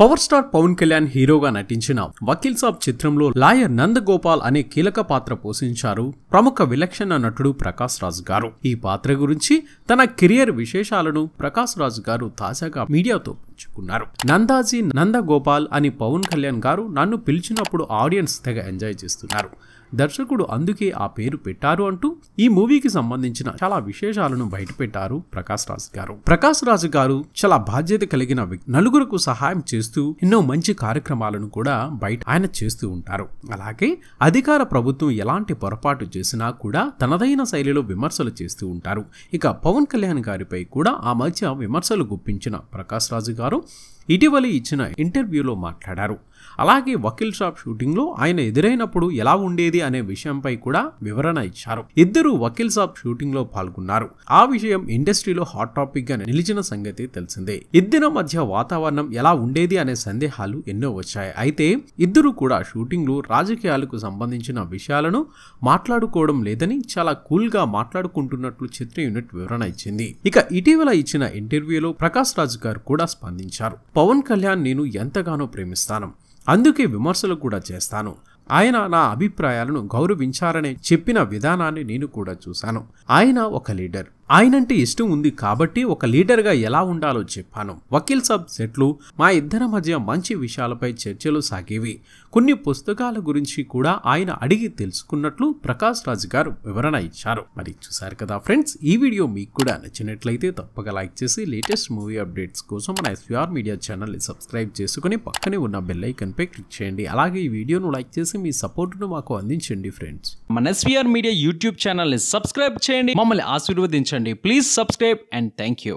Power star Pawan Kalyan హీరోగా నటించిన వకీల్ సాబ్ చిత్రంలో లాయర్ నందగోపాల్ అనే కీలక పాత్ర పోషించారు ప్రముఖ విలక్షణ నటుడు ప్రకాష్ రాజ్ గారు ఈ పాత్ర గురించి తన కెరియర్ విశేషాలను ప్రకాశ్ రాజ్ గారు తాజాగా మీడియాతో పంచుకున్నారు నందాజీ నందగోపాల్ అని పవన్ కళ్యాణ్ గారు నన్ను పిలిచినప్పుడు ఆడియన్స్ తెగ ఎంజాయ్ చేస్తున్నారు దర్శకుడు అందుకే ఆ పేరు పెట్టారు అంటూ ఈ మూవీకి సంబంధించిన చాలా విశేషాలను బయటపెట్టారు ప్రకాశ్ రాజు గారు ప్రకాశ్ రాజు గారు చాలా బాధ్యత కలిగిన నలుగురుకు సహాయం చేస్తూ ఎన్నో మంచి కార్యక్రమాలను కూడా బయట ఆయన చేస్తూ ఉంటారు అలాగే అధికార ప్రభుత్వం ఎలాంటి పొరపాటు చేసినా కూడా తనదైన శైలిలో విమర్శలు చేస్తూ ఉంటారు ఇక పవన్ కళ్యాణ్ గారిపై కూడా ఆ మధ్య విమర్శలు గుప్పించిన ప్రకాశ్ రాజు గారు claro. ఇటీవలే ఇచ్చిన ఇంటర్వ్యూలో మాట్లాడారు అలాగే వకీల్ షాప్ షూటింగ్లో ఆయన ఎదురైనప్పుడు ఎలా ఉండేది అనే విషయంపై కూడా వివరణ ఇచ్చారు ఇద్దరు వకీల్ షాప్ షూటింగ్లో పాల్గొన్నారు ఆ విషయం ఇండస్ట్రీలో హాట్ టాపిక్గా నిలిచిన సంగతి తెలిసిందే ఇద్దరి మధ్య వాతావరణం ఎలా ఉండేది అనే సందేహాలు ఎన్నో వచ్చాయి అయితే ఇద్దరు కూడా షూటింగ్లు రాజకీయాలకు సంబంధించిన విషయాలను మాట్లాడుకోవడం లేదని చాలా కూల్గా మాట్లాడుకుంటున్నట్లు చిత్ర యూనిట్ వివరణ ఇచ్చింది ఇక ఇటీవల ఇచ్చిన ఇంటర్వ్యూలో ప్రకాష్ రాజ్ గారు కూడా స్పందించారు పవన్ కళ్యాణ్ నేను ఎంతగానో ప్రేమిస్తాను అందుకే విమర్శలు కూడా చేస్తాను ఆయన నా అభిప్రాయాలను గౌరవించారనే చెప్పిన విధానాన్ని నేను కూడా చూశాను ఆయన ఒక లీడర్ ఆయనంటే ఇష్టం ఉంది కాబట్టి ఒక లీడర్గా ఎలా ఉండాలో చెప్పాను వకీల్ సాబ్ సెట్లు మా ఇద్దరి మధ్య మంచి విషయాలపై చర్చలు సాగేవి కొన్ని పుస్తకాల గురించి కూడా ఆయన అడిగి తెలుసుకున్నట్లు ప్రకాష్ రాజ్ గారు వివరణ ఇచ్చారు మరి చూసారు కదా ఫ్రెండ్స్ ఈ వీడియో మీకు కూడా నచ్చినట్లయితే తప్పక లైక్ చేసి లేటెస్ట్ మూవీ అప్డేట్స్ కోసం మన ఎస్వీఆర్ మీడియా ఛానల్ని సబ్స్క్రైబ్ చేసుకుని పక్కనే ఉన్న బెల్ ఐకన్పై క్లిక్ చేయండి అలాగే ఈ వీడియోను లైక్ చేసి మీ సపోర్ట్ను మాకు అందించండి ఫ్రెండ్స్ మన ఎస్వీఆర్ మీడియా యూట్యూబ్ ఛానల్ని సబ్స్క్రైబ్ చేయండి మమ్మల్ని ఆశీర్వదించండి అండి please subscribe and thank you